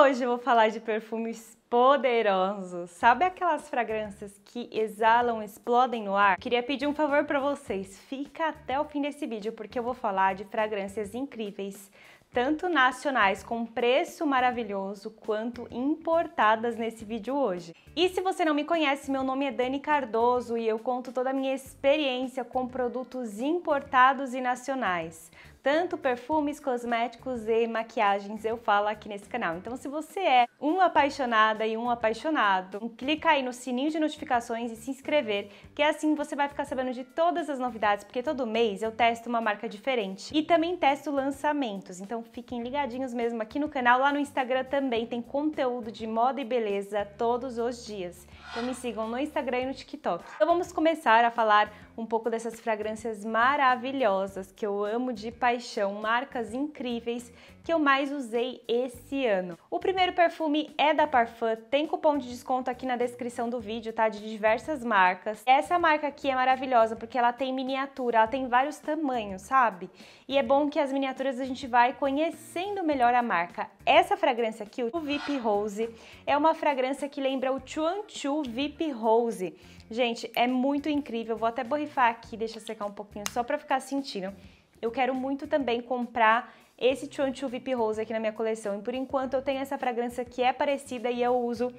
hoje eu vou falar de perfumes poderosos. Sabe aquelas fragrâncias que exalam, explodem no ar? Queria pedir um favor para vocês, fica até o fim desse vídeo porque eu vou falar de fragrâncias incríveis, tanto nacionais com preço maravilhoso, quanto importadas nesse vídeo hoje. E se você não me conhece, meu nome é Dani Cardoso e eu conto toda a minha experiência com produtos importados e nacionais tanto perfumes, cosméticos e maquiagens eu falo aqui nesse canal. Então, se você é uma apaixonada apaixonada e um apaixonado. Clica aí no sininho de notificações e se inscrever, que é assim você vai ficar sabendo de todas as novidades, porque todo mês eu testo uma marca diferente. E também testo lançamentos, então fiquem ligadinhos mesmo aqui no canal. Lá no Instagram também tem conteúdo de moda e beleza todos os dias. Então me sigam no Instagram e no TikTok. Então vamos começar a falar um pouco dessas fragrâncias maravilhosas que eu amo de paixão, marcas incríveis que eu mais usei esse ano. O primeiro perfume é da Parfum, tem cupom de desconto aqui na descrição do vídeo, tá? De diversas marcas. Essa marca aqui é maravilhosa porque ela tem miniatura, ela tem vários tamanhos, sabe? E é bom que as miniaturas a gente vai conhecendo melhor a marca. Essa fragrância aqui, o VIP Rose, é uma fragrância que lembra o Chuan Chu VIP Rose. Gente, é muito incrível. Vou até borrifar aqui, deixa secar um pouquinho só para ficar sentindo. Eu quero muito também comprar esse Chonchu VIP Rose aqui na minha coleção. E por enquanto eu tenho essa fragrância que é parecida e eu uso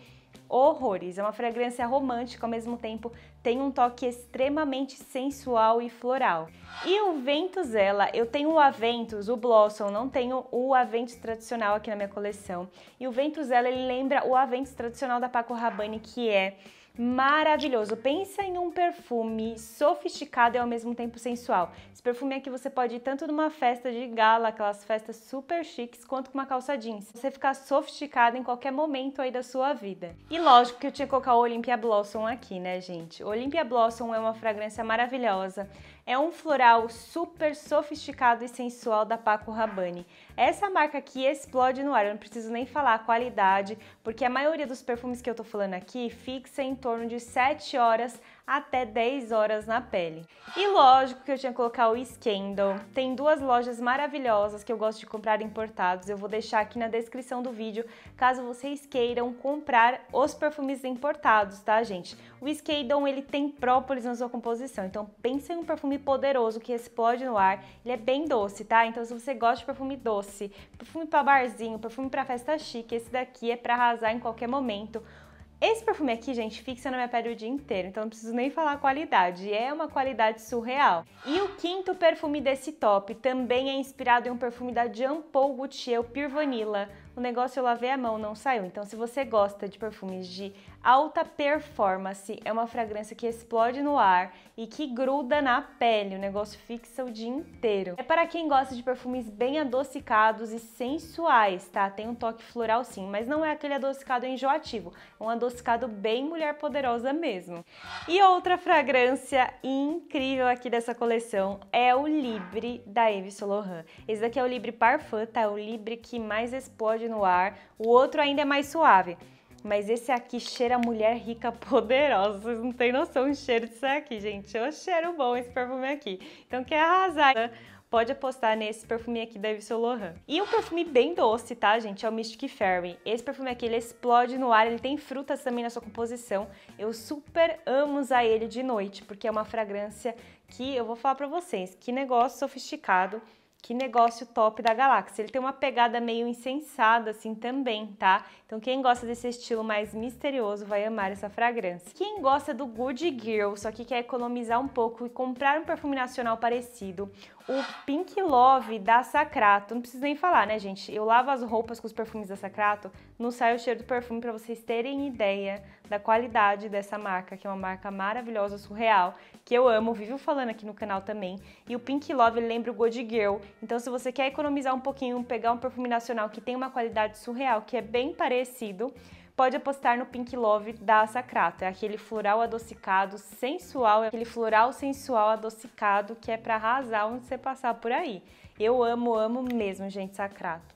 horrores. É uma fragrância romântica, ao mesmo tempo tem um toque extremamente sensual e floral. E o Ventus Ela, eu tenho o Aventus, o Blossom, não tenho o Aventus tradicional aqui na minha coleção. E o Ventus Ela, ele lembra o Aventus tradicional da Paco Rabanne, que é maravilhoso. Pensa em um perfume sofisticado e ao mesmo tempo sensual. Esse perfume aqui você pode ir tanto numa festa de gala, aquelas festas super chiques, quanto com uma calça jeans. Você ficar sofisticado em qualquer momento aí da sua vida. E lógico que eu tinha que colocar o Olympia Blossom aqui, né, gente? O Olympia Blossom é uma fragrância maravilhosa é um floral super sofisticado e sensual da Paco Rabanne. Essa marca aqui explode no ar, eu não preciso nem falar a qualidade, porque a maioria dos perfumes que eu tô falando aqui fixa em torno de 7 horas até 10 horas na pele. E lógico que eu tinha que colocar o Scandal. Tem duas lojas maravilhosas que eu gosto de comprar importados. Eu vou deixar aqui na descrição do vídeo, caso vocês queiram comprar os perfumes importados, tá, gente? O Scandal, ele tem própolis na sua composição, então pensa em um perfume poderoso que explode no ar. Ele é bem doce, tá? Então se você gosta de perfume doce, perfume para barzinho, perfume para festa chique, esse daqui é para arrasar em qualquer momento. Esse perfume aqui, gente, fixa na minha pele o dia inteiro, então não preciso nem falar a qualidade, é uma qualidade surreal. E o quinto perfume desse top também é inspirado em um perfume da Jean Paul Gaultier Pure Vanilla, o negócio eu lavei a mão, não saiu. Então, se você gosta de perfumes de alta performance, é uma fragrância que explode no ar e que gruda na pele, o negócio fixa o dia inteiro. É para quem gosta de perfumes bem adocicados e sensuais, tá? Tem um toque floral sim, mas não é aquele adocicado enjoativo, é um adocicado bem mulher poderosa mesmo. E outra fragrância incrível aqui dessa coleção é o Libre da Yves Saint Laurent. Esse daqui é o Libre Parfum, tá? É o Libre que mais explode no ar, o outro ainda é mais suave. Mas esse aqui cheira mulher rica poderosa. Vocês não têm noção do cheiro disso aqui, gente. Eu é cheiro bom esse perfume aqui. Então quer arrasar? Né? Pode apostar nesse perfume aqui da Yves Saint Laurent. E um perfume bem doce, tá, gente? É o Mystic Fairy. Esse perfume aqui, ele explode no ar, ele tem frutas também na sua composição. Eu super amo usar ele de noite, porque é uma fragrância que, eu vou falar pra vocês, que negócio sofisticado que negócio top da galáxia. Ele tem uma pegada meio insensada assim também, tá? Então quem gosta desse estilo mais misterioso vai amar essa fragrância. Quem gosta do Good Girl, só que quer economizar um pouco e comprar um perfume nacional parecido, o Pink Love da Sacrato, não preciso nem falar, né, gente? Eu lavo as roupas com os perfumes da Sacrato, não sai o cheiro do perfume para vocês terem ideia da qualidade dessa marca, que é uma marca maravilhosa, surreal, que eu amo, vivo falando aqui no canal também. E o Pink Love lembra o Good Girl. Então, se você quer economizar um pouquinho, pegar um perfume nacional que tem uma qualidade surreal, que é bem parecido, pode apostar no Pink Love da Sacrato. É aquele floral adocicado sensual, é aquele floral sensual adocicado que é para arrasar onde você passar por aí. Eu amo, amo mesmo, gente, Sacrato.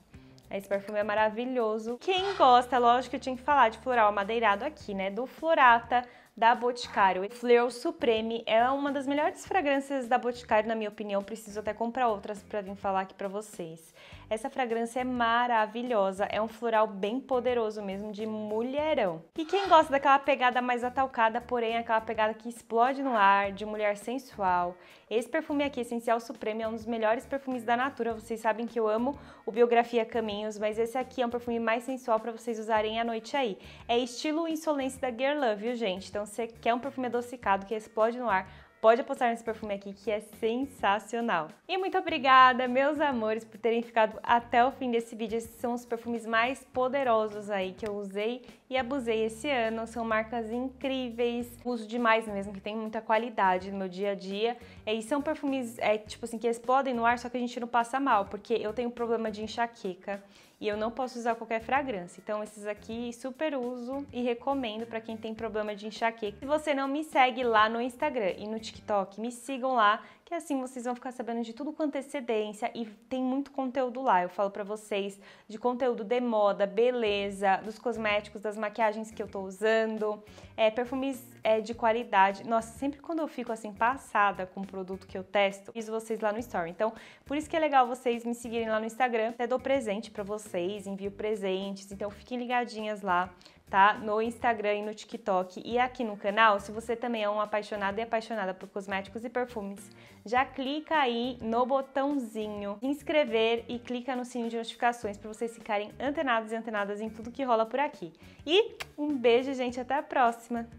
Esse perfume é maravilhoso. Quem gosta, lógico que eu tinha que falar de floral madeirado aqui, né? Do Florata da Boticário. Fleur Supreme é uma das melhores fragrâncias da Boticário, na minha opinião. Preciso até comprar outras para vir falar aqui para vocês. Essa fragrância é maravilhosa, é um floral bem poderoso mesmo, de mulherão. E quem gosta daquela pegada mais atalcada, porém aquela pegada que explode no ar, de mulher sensual, esse perfume aqui, Essencial Supreme, é um dos melhores perfumes da Natura. Vocês sabem que eu amo o Biografia Caminhos, mas esse aqui é um perfume mais sensual para vocês usarem à noite aí. É estilo Insolência da Girl Love, viu gente? Então você quer um perfume adocicado que explode no ar, pode apostar nesse perfume aqui que é sensacional. E muito obrigada, meus amores, por terem ficado até o fim desse vídeo. Esses são os perfumes mais poderosos aí que eu usei e abusei esse ano. São marcas incríveis, uso demais mesmo, que tem muita qualidade no meu dia a dia. É, e são perfumes, é, tipo assim, que explodem no ar, só que a gente não passa mal, porque eu tenho problema de enxaqueca e eu não posso usar qualquer fragrância. Então esses aqui super uso e recomendo para quem tem problema de enxaqueca. Se você não me segue lá no Instagram e no TikTok, me sigam lá que assim vocês vão ficar sabendo de tudo com antecedência é e tem muito conteúdo lá. Eu falo para vocês de conteúdo de moda, beleza, dos cosméticos, das maquiagens que eu tô usando, é, perfumes é, de qualidade. Nossa, sempre quando eu fico assim passada com o produto que eu testo, isso vocês lá no Story. Então, por isso que é legal vocês me seguirem lá no Instagram. Até dou presente para vocês, envio presentes, então fiquem ligadinhas lá tá? No Instagram e no TikTok e aqui no canal. Se você também é um apaixonado e apaixonada por cosméticos e perfumes, já clica aí no botãozinho inscrever e clica no sininho de notificações para vocês ficarem antenados e antenadas em tudo que rola por aqui. E um beijo, gente, até a próxima.